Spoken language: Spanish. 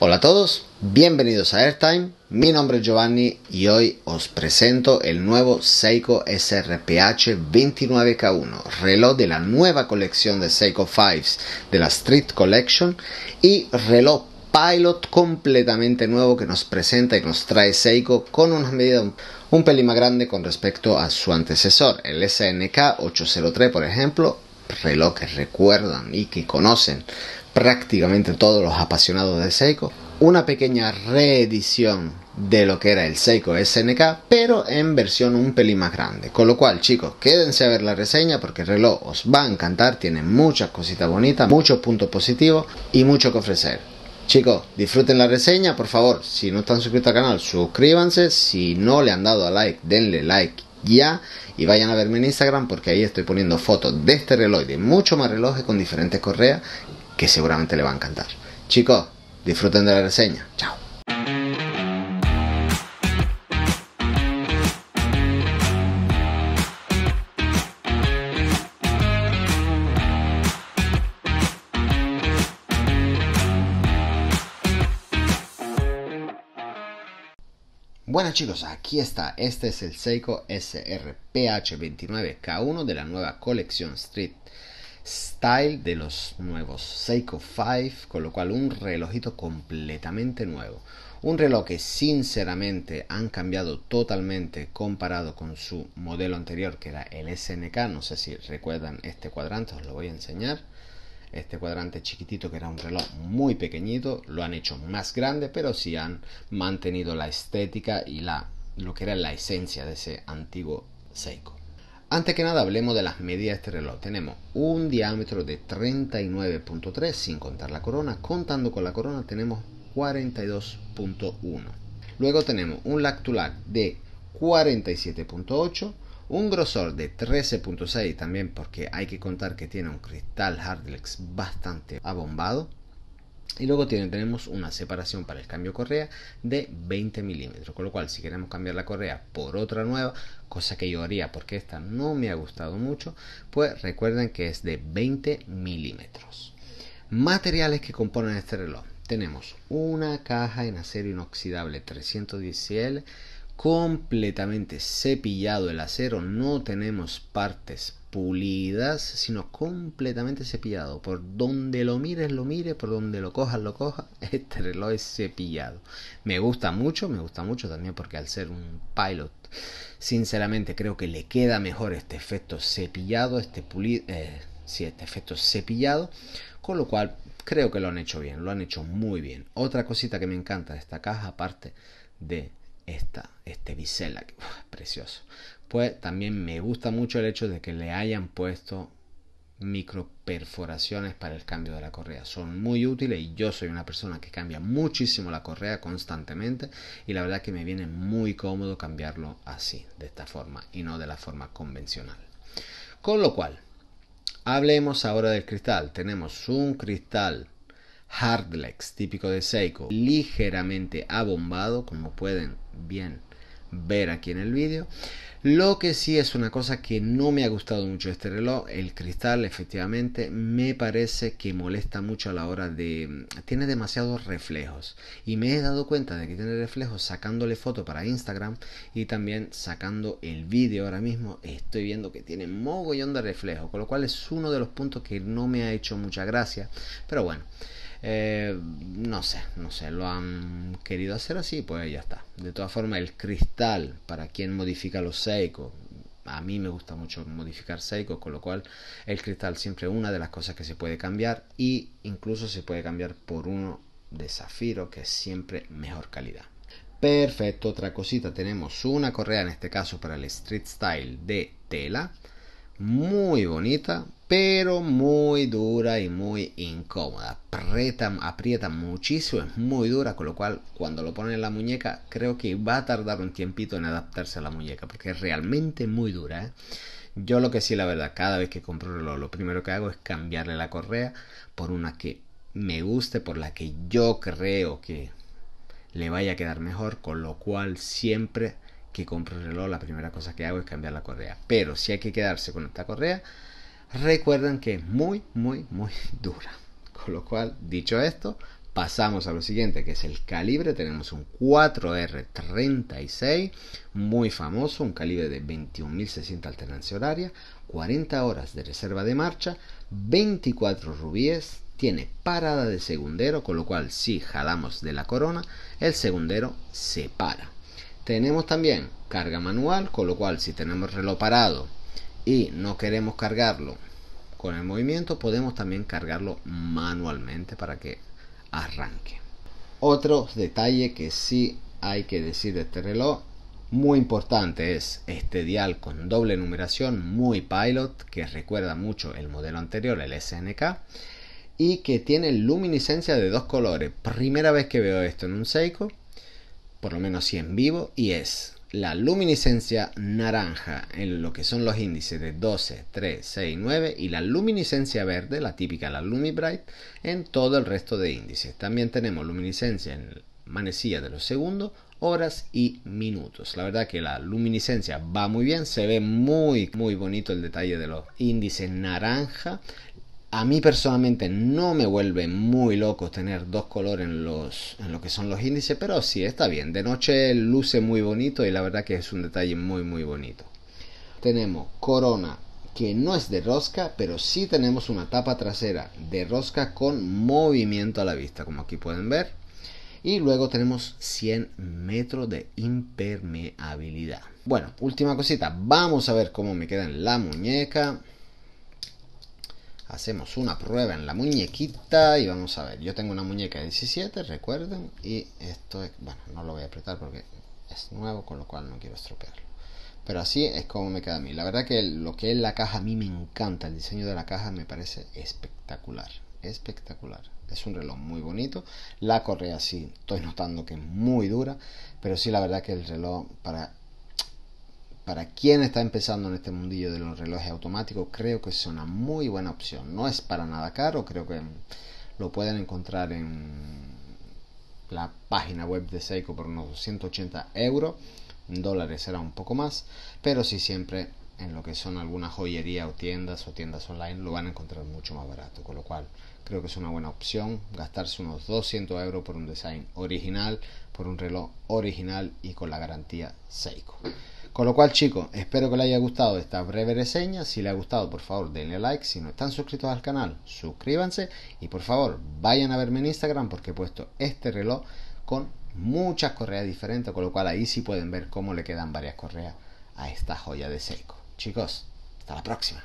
Hola a todos, bienvenidos a Airtime, mi nombre es Giovanni y hoy os presento el nuevo Seiko SRPH 29K1, reloj de la nueva colección de Seiko 5 de la Street Collection y reloj pilot completamente nuevo que nos presenta y nos trae Seiko con una medida un pelín más grande con respecto a su antecesor, el SNK 803 por ejemplo, reloj que recuerdan y que conocen prácticamente todos los apasionados de Seiko, una pequeña reedición de lo que era el Seiko SNK, pero en versión un pelín más grande. Con lo cual, chicos, quédense a ver la reseña porque el reloj os va a encantar, tiene muchas cositas bonitas, muchos puntos positivos y mucho que ofrecer. Chicos, disfruten la reseña, por favor, si no están suscritos al canal, suscríbanse, si no le han dado a like, denle like ya y vayan a verme en Instagram porque ahí estoy poniendo fotos de este reloj y de muchos más relojes con diferentes correas que seguramente le va a encantar. Chicos, disfruten de la reseña. Chao. Bueno chicos, aquí está, este es el Seiko SRPH29K1 de la nueva colección Street Style de los nuevos Seiko 5, con lo cual un relojito completamente nuevo. Un reloj que sinceramente han cambiado totalmente comparado con su modelo anterior que era el SNK, no sé si recuerdan este cuadrante, os lo voy a enseñar. Este cuadrante chiquitito que era un reloj muy pequeñito, lo han hecho más grande, pero sí han mantenido la estética y la, lo que era la esencia de ese antiguo Seiko. Antes que nada hablemos de las medidas de este reloj. Tenemos un diámetro de 39.3 sin contar la corona. Contando con la corona tenemos 42.1. Luego tenemos un lactular de 47.8, un grosor de 13.6 también porque hay que contar que tiene un cristal Hardlex bastante abombado, y luego tenemos una separación para el cambio correa de 20 milímetros. Con lo cual, si queremos cambiar la correa por otra nueva, cosa que yo haría porque esta no me ha gustado mucho, pues recuerden que es de 20 milímetros. Materiales que componen este reloj. Tenemos una caja en acero inoxidable 310L completamente cepillado el acero, no tenemos partes pulidas, sino completamente cepillado. Por donde lo mires, lo mire, por donde lo cojas, lo cojas. Este reloj es cepillado. Me gusta mucho, me gusta mucho también porque al ser un pilot, sinceramente creo que le queda mejor este efecto cepillado, este pulido, eh, sí, este efecto cepillado, con lo cual creo que lo han hecho bien, lo han hecho muy bien. Otra cosita que me encanta de esta caja, aparte de esta, este bisela, que precioso. Pues también me gusta mucho el hecho de que le hayan puesto micro perforaciones para el cambio de la correa. Son muy útiles y yo soy una persona que cambia muchísimo la correa constantemente y la verdad que me viene muy cómodo cambiarlo así, de esta forma y no de la forma convencional. Con lo cual, hablemos ahora del cristal. Tenemos un cristal Hardlex típico de Seiko, ligeramente abombado, como pueden bien ver aquí en el vídeo. Lo que sí es una cosa que no me ha gustado mucho este reloj, el cristal efectivamente me parece que molesta mucho a la hora de... tiene demasiados reflejos y me he dado cuenta de que tiene reflejos sacándole foto para Instagram y también sacando el vídeo ahora mismo estoy viendo que tiene mogollón de reflejos, con lo cual es uno de los puntos que no me ha hecho mucha gracia, pero bueno. Eh, no sé, no sé, lo han querido hacer así, pues ya está. De todas formas, el cristal, para quien modifica los Seiko a mí me gusta mucho modificar Seiko, con lo cual el cristal siempre es una de las cosas que se puede cambiar y incluso se puede cambiar por uno de zafiro, que es siempre mejor calidad. Perfecto, otra cosita, tenemos una correa en este caso para el Street Style de tela muy bonita, pero muy dura y muy incómoda. Aprieta, aprieta muchísimo, es muy dura, con lo cual cuando lo ponen en la muñeca creo que va a tardar un tiempito en adaptarse a la muñeca, porque es realmente muy dura. ¿eh? Yo lo que sí, la verdad, cada vez que compro lo primero que hago es cambiarle la correa por una que me guste, por la que yo creo que le vaya a quedar mejor, con lo cual siempre que compro el reloj, la primera cosa que hago es cambiar la correa. Pero si hay que quedarse con esta correa, recuerden que es muy, muy, muy dura. Con lo cual, dicho esto, pasamos a lo siguiente, que es el calibre. Tenemos un 4R36, muy famoso, un calibre de 21.600 alternancia horaria, 40 horas de reserva de marcha, 24 rubíes, tiene parada de segundero, con lo cual si jalamos de la corona, el segundero se para. Tenemos también carga manual, con lo cual si tenemos reloj parado y no queremos cargarlo con el movimiento, podemos también cargarlo manualmente para que arranque. Otro detalle que sí hay que decir de este reloj, muy importante, es este dial con doble numeración, muy pilot, que recuerda mucho el modelo anterior, el SNK, y que tiene luminiscencia de dos colores. Primera vez que veo esto en un Seiko, por lo menos si en vivo, y es la luminiscencia naranja en lo que son los índices de 12, 3, 6, 9 y la luminiscencia verde, la típica, la Lumibright, en todo el resto de índices. También tenemos luminiscencia en manecilla de los segundos, horas y minutos. La verdad que la luminiscencia va muy bien, se ve muy muy bonito el detalle de los índices naranja. A mí personalmente no me vuelve muy loco tener dos colores en, los, lo que son los índices, pero sí está bien. De noche luce muy bonito y la verdad que es un detalle muy muy bonito. Tenemos corona que no es de rosca, pero sí tenemos una tapa trasera de rosca con movimiento a la vista, como aquí pueden ver. Y luego tenemos 100 metros de impermeabilidad. Bueno, última cosita, vamos a ver cómo me queda en la muñeca. Hacemos una prueba en la muñequita y vamos a ver. Yo tengo una muñeca de 17, recuerden. Y esto es, bueno, no lo voy a apretar porque es nuevo, con lo cual no quiero estropearlo. Pero así es como me queda a mí. La verdad que lo que es la caja a mí me encanta. El diseño de la caja me parece espectacular. Espectacular. Es un reloj muy bonito. La correa sí, estoy notando que es muy dura. Pero sí, la verdad que el reloj para para quien está empezando en este mundillo de los relojes automáticos, creo que es una muy buena opción. No es para nada caro, creo que lo pueden encontrar en la página web de Seiko por unos 180 euros. En dólares será un poco más, pero si siempre en lo que son alguna joyería o tiendas o tiendas online lo van a encontrar mucho más barato, con lo cual creo que es una buena opción gastarse unos 200 euros por un design original por un reloj original y con la garantía Seiko. Con lo cual, chicos, espero que les haya gustado esta breve reseña. Si les ha gustado, por favor, denle like. Si no están suscritos al canal, suscríbanse. Y por favor, vayan a verme en Instagram porque he puesto este reloj con muchas correas diferentes. Con lo cual, ahí sí pueden ver cómo le quedan varias correas a esta joya de Seiko. Chicos, hasta la próxima.